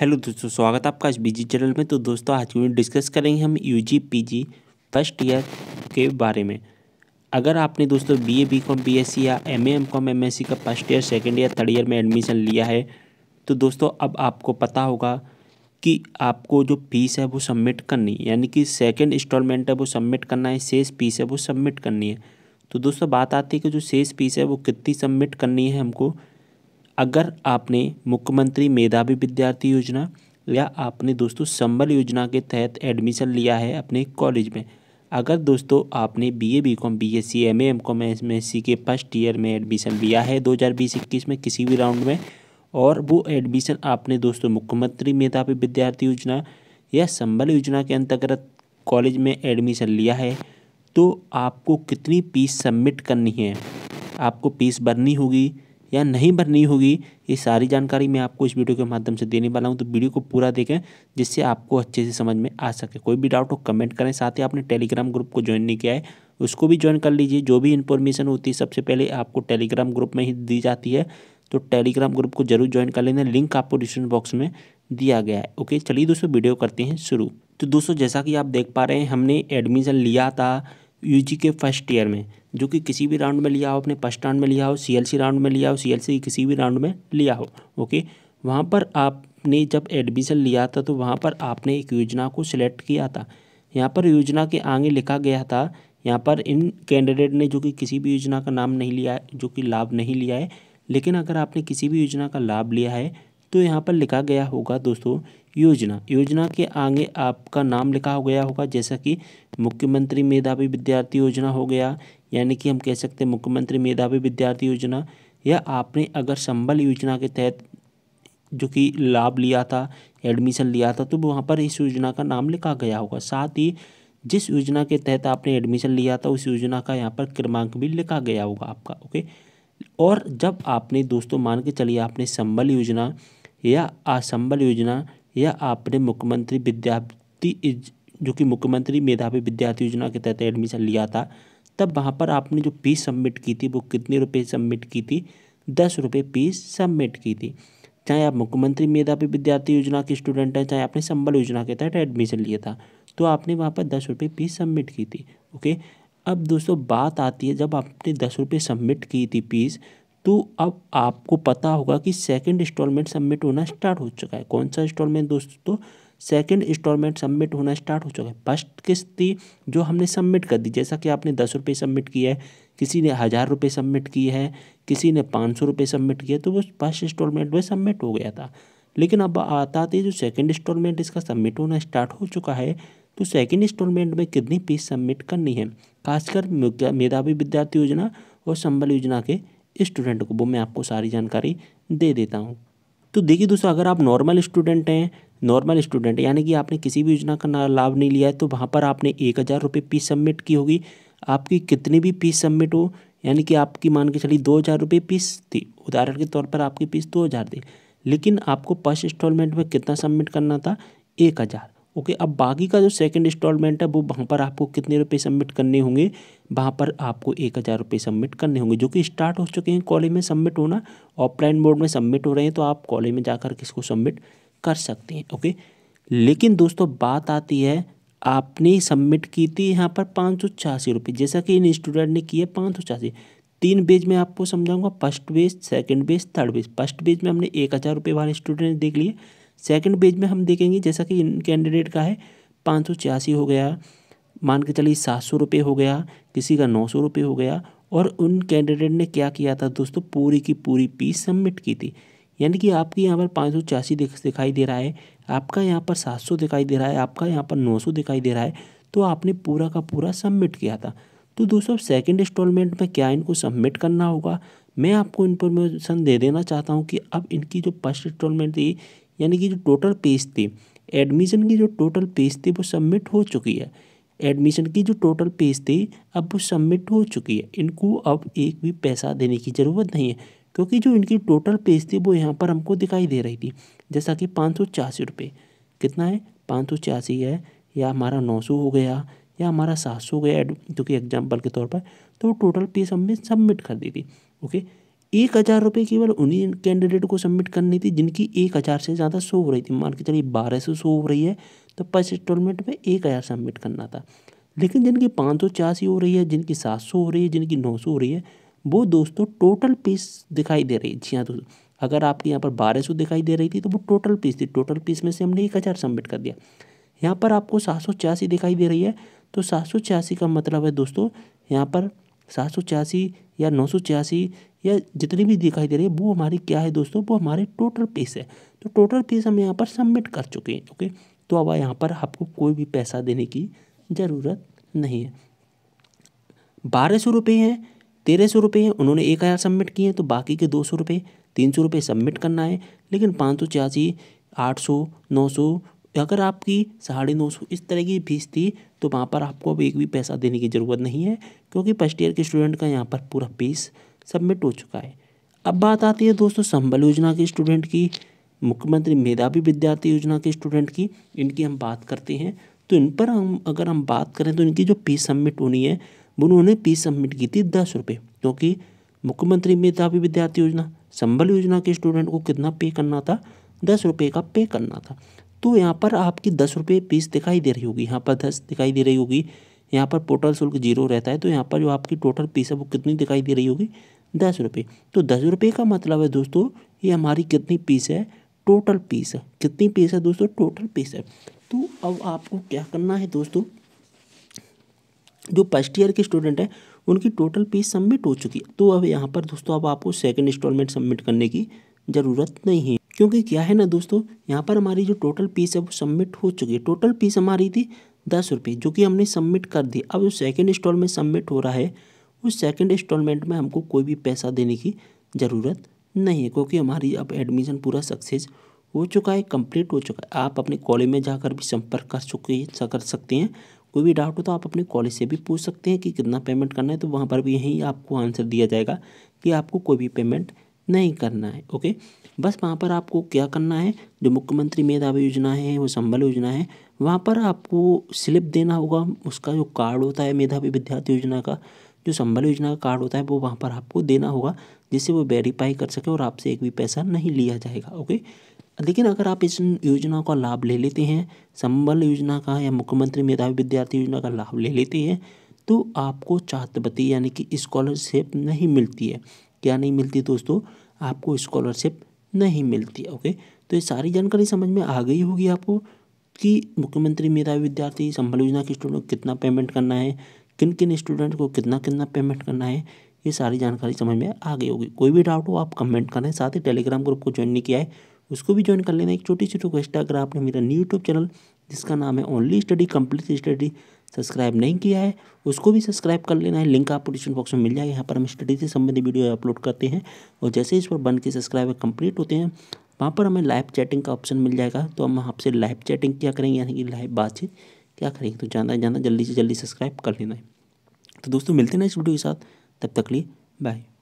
hello दोस्तों स्वागत है आपका आज बीजी चैनल में तो दोस्तों आज वीडियो डिस्कस करेंगे हम यूजी पीजी फर्स्ट ईयर के बारे में अगर आपने दोस्तों बीए बीकॉम बीएससी या एम एम एस सी का first year second year third year में एडमिशन लिया है तो दोस्तों अब आपको पता होगा कि आपको जो फीस है वो सबमिट करनी यानी कि सेकेंड इंस्टॉलमेंट है वो सबमिट करना है शेष फीस है वो सबमिट करनी है तो दोस्तों बात आती है कि जो शेष फीस है वो कितनी सबमिट करनी है हमको अगर आपने मुख्यमंत्री मेधावी विद्यार्थी योजना या आपने दोस्तों संबल योजना के तहत एडमिशन लिया है अपने कॉलेज में अगर दोस्तों आपने B B B A com S C M M com M S C के फर्स्ट ईयर में एडमिशन लिया है दो हज़ार बीस इक्कीस में किसी भी राउंड में और वो एडमिशन आपने दोस्तों मुख्यमंत्री मेधावी विद्यार्थी योजना या संबल योजना के अंतर्गत कॉलेज में एडमिशन लिया है तो आपको कितनी फीस सबमिट करनी है आपको फीस भरनी होगी या नहीं भरनी होगी ये सारी जानकारी मैं आपको इस वीडियो के माध्यम से देने वाला हूँ तो वीडियो को पूरा देखें जिससे आपको अच्छे से समझ में आ सके कोई भी डाउट हो कमेंट करें साथ ही आपने टेलीग्राम ग्रुप को ज्वाइन नहीं किया है उसको भी ज्वाइन कर लीजिए जो भी इन्फॉर्मेशन होती है सबसे पहले आपको टेलीग्राम ग्रुप में ही दी जाती है तो टेलीग्राम ग्रुप को जरूर ज्वाइन कर लेना लिंक आपको डिस्क्रिप्शन बॉक्स में दिया गया है ओके चलिए दोस्तों वीडियो करते हैं शुरू तो दोस्तों जैसा कि आप देख पा रहे हैं हमने एडमिशन लिया था यूजी के फर्स्ट ईयर में जो कि किसी भी राउंड में लिया हो अपने फर्स्ट राउंड में लिया हो सीएलसी राउंड में लिया हो सीएलसी किसी भी राउंड में लिया हो ओके वहाँ पर आपने जब एडमिशन लिया था तो वहाँ पर आपने एक योजना को सिलेक्ट किया था यहाँ पर योजना के आगे लिखा गया था यहाँ पर इन कैंडिडेट ने जो कि किसी भी योजना का नाम नहीं लिया है जो कि लाभ नहीं लिया है लेकिन अगर आपने किसी भी योजना का लाभ लिया है तो यहाँ पर लिखा गया होगा दोस्तों योजना योजना के आगे आपका नाम लिखा हो गया होगा जैसा कि मुख्यमंत्री मेधावी विद्यार्थी योजना हो गया यानी कि हम कह सकते हैं मुख्यमंत्री मेधावी विद्यार्थी योजना या आपने अगर संबल योजना के तहत जो कि लाभ लिया था एडमिशन लिया था तो वहाँ पर इस योजना का नाम लिखा गया होगा साथ ही जिस योजना के तहत आपने एडमिशन लिया था उस योजना का यहाँ पर क्रमांक भी लिखा गया होगा आपका ओके और जब आपने दोस्तों मान के चलिए आपने संबल योजना या असंबल योजना यह आपने मुख्यमंत्री विद्यार्थी जो कि मुख्यमंत्री मेधावी विद्यार्थी योजना के तहत एडमिशन लिया था तब वहाँ पर आपने जो फीस सबमिट की थी वो कितने रुपए सबमिट की थी दस रुपये फीस सबमिट की थी चाहे आप मुख्यमंत्री मेधावी विद्यार्थी योजना के स्टूडेंट हैं चाहे आपने संबल योजना के तहत एडमिशन लिया था तो आपने वहाँ पर दस रुपये फीस सबमिट की थी ओके अब दोस्तों बात आती है जब आपने दस रुपये सबमिट की थी फीस तो अब आपको पता होगा कि सेकंड इंस्टॉलमेंट सबमिट होना स्टार्ट हो चुका है कौन सा इंस्टॉलमेंट दोस्तों सेकंड इंस्टॉलमेंट सबमिट होना स्टार्ट हो चुका है फर्स्ट किस्त थी जो हमने सबमिट कर दी जैसा कि आपने दस रुपये सबमिट किया है किसी ने हज़ार रुपये सबमिट किए है किसी ने पाँच सौ रुपये सबमिट किया तो वो फर्स्ट इंस्टॉलमेंट में सबमिट हो गया था लेकिन अब आता थे जो सेकेंड इंस्टॉलमेंट इसका सबमिट होना स्टार्ट हो चुका है तो सेकेंड इंस्टॉलमेंट में कितनी फीस सबमिट करनी है खासकर मेधावी विद्यार्थी योजना और संबल योजना के स्टूडेंट को वो मैं आपको सारी जानकारी दे देता हूँ तो देखिए दोस्तों अगर आप नॉर्मल स्टूडेंट हैं नॉर्मल स्टूडेंट यानी कि आपने किसी भी योजना का लाभ नहीं लिया है तो वहाँ पर आपने एक हज़ार रुपये फीस सबमिट की होगी आपकी कितनी भी फीस सबमिट हो यानी कि आपकी मान के चलिए दो हज़ार रुपये फीस थी उदाहरण के तौर पर आपकी फीस दो हज़ार थी लेकिन आपको फर्स्ट इंस्टॉलमेंट में कितना सबमिट करना था एक हज़ार ओके अब बाकी का जो सेकंड इंस्टॉलमेंट है वो वहाँ पर आपको कितने रुपए सबमिट करने होंगे वहाँ पर आपको एक हज़ार रुपये सबमिट करने होंगे जो कि स्टार्ट हो चुके हैं कॉलेज में सबमिट होना ऑफलाइन मोड में सबमिट हो रहे हैं तो आप कॉलेज में जाकर किसको सबमिट कर सकते हैं ओके लेकिन दोस्तों बात आती है आपने सबमिट की थी यहाँ पर पाँच सौ छियासी रुपये जैसा कि इन स्टूडेंट ने किया पाँच सौ छियासी तीन बेज में आपको समझाऊंगा first page second page third page first page में हमने एक हज़ार रुपये वाले स्टूडेंट देख लिए सेकंड पेज में हम देखेंगे जैसा कि इन कैंडिडेट का है पाँच सौ छियासी हो गया मान के चलिए सात सौ रुपये हो गया किसी का नौ सौ रुपये हो गया और उन कैंडिडेट ने क्या किया था दोस्तों पूरी की पूरी पीस सबमिट की थी यानी कि आपके यहाँ पर पाँच सौ छियासी दिखाई दे रहा है आपका यहाँ पर सात सौ दिखाई दे रहा है आपका यहाँ पर नौ सौ दिखाई दे रहा है तो आपने पूरा का पूरा सबमिट किया था तो दोस्तों सेकंड इंस्टॉलमेंट में क्या इनको सबमिट करना होगा मैं आपको इन्फॉर्मेशन दे देना चाहता हूँ कि अब इनकी जो फर्स्ट इंस्टॉलमेंट थी यानी कि जो टोटल पेज थे एडमिशन की जो टोटल पेज थी वो सबमिट हो चुकी है एडमिशन की जो टोटल पेज थी अब वो सबमिट हो चुकी है इनको अब एक भी पैसा देने की ज़रूरत नहीं है क्योंकि जो इनकी टोटल पेज थी वो यहाँ पर हमको दिखाई दे रही थी जैसा कि पाँच सौ छियासी रुपये कितना है पाँच सौ छियासी है या हमारा नौ सौ हो गया या हमारा सात सौ गया क्योंकि एग्जाम्पल के तौर पर तो टोटल पेज हमने सबमिट कर दी थी ओके एक हज़ार रुपये केवल उन्हीं कैंडिडेट को सबमिट करनी थी जिनकी एक हज़ार से ज़्यादा शो हो रही थी मान के चलिए बारह सौ शो हो रही है तो पच इंस्टॉलमेंट में एक हज़ार सबमिट करना था लेकिन जिनकी पाँच सौ छियासी हो रही है जिनकी सात सौ हो रही है जिनकी नौ सौ हो रही है वो दोस्तों टोटल पीस दिखाई दे रही है जी हाँ दोस्तों अगर आपके यहाँ पर बारह सौ दिखाई दे रही थी तो वो टोटल पीस थी टोटल पीस में से हमने एक हज़ार सबमिट कर दिया यहाँ पर आपको सात सौ छियासी दिखाई दे रही है तो सात सौ छियासी का मतलब है दोस्तों यहाँ पर सात सौ छियासी या नौ सौ छियासी या जितनी भी दिखाई दे रही है वो हमारी क्या है दोस्तों वो हमारे टोटल पेस है तो टोटल पेस हम यहाँ पर सबमिट कर चुके हैं ओके तो अब यहाँ पर आपको कोई भी पैसा देने की ज़रूरत नहीं है बारह सौ रुपये हैं तेरह सौ रुपये हैं उन्होंने एक हज़ार सबमिट किए हैं तो बाकी के दो सौ रुपये तीन सौ रुपये सबमिट करना है लेकिन पाँच सौ छियासी आठ सौ नौ सौ तो अगर आपकी साढ़े नौ सौ इस तरह की फीस थी तो वहाँ पर आपको अब एक भी पैसा देने की ज़रूरत नहीं है क्योंकि फर्स्ट ईयर के स्टूडेंट का यहाँ पर पूरा फीस सबमिट हो चुका है अब बात आती है दोस्तों संबल योजना के स्टूडेंट की मुख्यमंत्री मेधावी विद्यार्थी योजना के स्टूडेंट की इनकी हम बात करते हैं तो इन पर हम अगर हम बात करें तो इनकी जो फीस सबमिट होनी है उन्होंने फीस सबमिट की थी दस रुपये क्योंकि मुख्यमंत्री मेधावी विद्यार्थी योजना संबल योजना के स्टूडेंट को कितना पे करना था दस रुपये का पे करना था तो यहाँ पर आपकी दस रुपये पीस दिखाई दे रही होगी यहाँ पर दस दिखाई दे रही होगी यहाँ पर पोर्टल शुल्क जीरो रहता है तो यहाँ पर जो आपकी टोटल पीस है वो कितनी दिखाई दे रही होगी दस रुपये तो दस रुपये का मतलब है दोस्तों ये हमारी कितनी पीस है टोटल पीस है कितनी पीस है दोस्तों टोटल पीस है तो अब आपको क्या करना है दोस्तों जो फर्स्ट ईयर के स्टूडेंट हैं उनकी टोटल पीस सबमिट हो चुकी है तो अब यहाँ पर दोस्तों अब आपको सेकेंड इंस्टॉलमेंट सबमिट करने की ज़रूरत नहीं है क्योंकि क्या है ना दोस्तों यहाँ पर हमारी जो टोटल पीस है वो सबमिट हो चुकी है टोटल पीस हमारी थी दस रुपये जो कि हमने सबमिट कर दी अब जो सेकेंड इंस्टॉलमेंट सबमिट हो रहा है उस सेकेंड इंस्टॉलमेंट में हमको कोई भी पैसा देने की ज़रूरत नहीं है क्योंकि हमारी अब एडमिशन पूरा सक्सेस हो चुका है कंप्लीट हो चुका है आप अपने कॉलेज में जाकर भी संपर्क कर चुके कर सकते हैं कोई भी डाउट हो तो आप अपने कॉलेज से भी पूछ सकते हैं कि कितना पेमेंट करना है तो वहाँ पर भी यहीं आपको आंसर दिया जाएगा कि आपको कोई भी पेमेंट नहीं करना है ओके बस वहाँ पर आपको क्या करना है जो मुख्यमंत्री मेधावी योजना है वो संबल योजना है वहाँ पर आपको स्लिप देना होगा उसका जो कार्ड होता है मेधावी विद्यार्थी योजना का जो संबल योजना का कार्ड होता है वो वहाँ पर आपको देना होगा जिससे वो वेरीफाई कर सके और आपसे एक भी पैसा नहीं लिया जाएगा ओके लेकिन अगर आप इस योजना का लाभ ले लेते हैं संबल योजना का या मुख्यमंत्री मेधावी विद्यार्थी योजना का लाभ ले लेते हैं तो आपको छात्रवृत्ति यानी कि स्कॉलरशिप नहीं मिलती है क्या नहीं मिलती दोस्तों आपको स्कॉलरशिप नहीं मिलती ओके तो ये सारी जानकारी समझ में आ गई होगी आपको कि मुख्यमंत्री मेरा विद्यार्थी संबल योजना के स्टूडेंट को कितना पेमेंट करना है किन किन स्टूडेंट को कितना कितना पेमेंट करना है ये सारी जानकारी समझ में आ गई होगी कोई भी डाउट हो आप कमेंट करें साथ ही टेलीग्राम ग्रुप को ज्वाइन नहीं किया है उसको भी ज्वाइन कर लेना एक छोटी सी रिक्वेस्ट है अगर आपने मेरा न्यू यूट्यूब चैनल जिसका नाम है only study complete study subscribe नहीं किया है उसको भी सब्सक्राइब कर लेना है लिंक आपको डिस्क्रिप्शन बॉक्स में मिल जाएगा यहाँ पर हम स्टडी से संबंधित वीडियो अपलोड करते हैं और जैसे इस पर बन के सब्सक्राइबर कंप्लीट होते हैं वहाँ पर हमें लाइव चैटिंग का ऑप्शन मिल जाएगा तो हम आपसे लाइव चैटिंग क्या करेंगे यानी कि लाइव बातचीत क्या करेंगे तो जाना जाना जल्दी से जल्दी सब्सक्राइब कर लेना है तो दोस्तों मिलते हैं इस वीडियो के साथ तब तक लिए बाय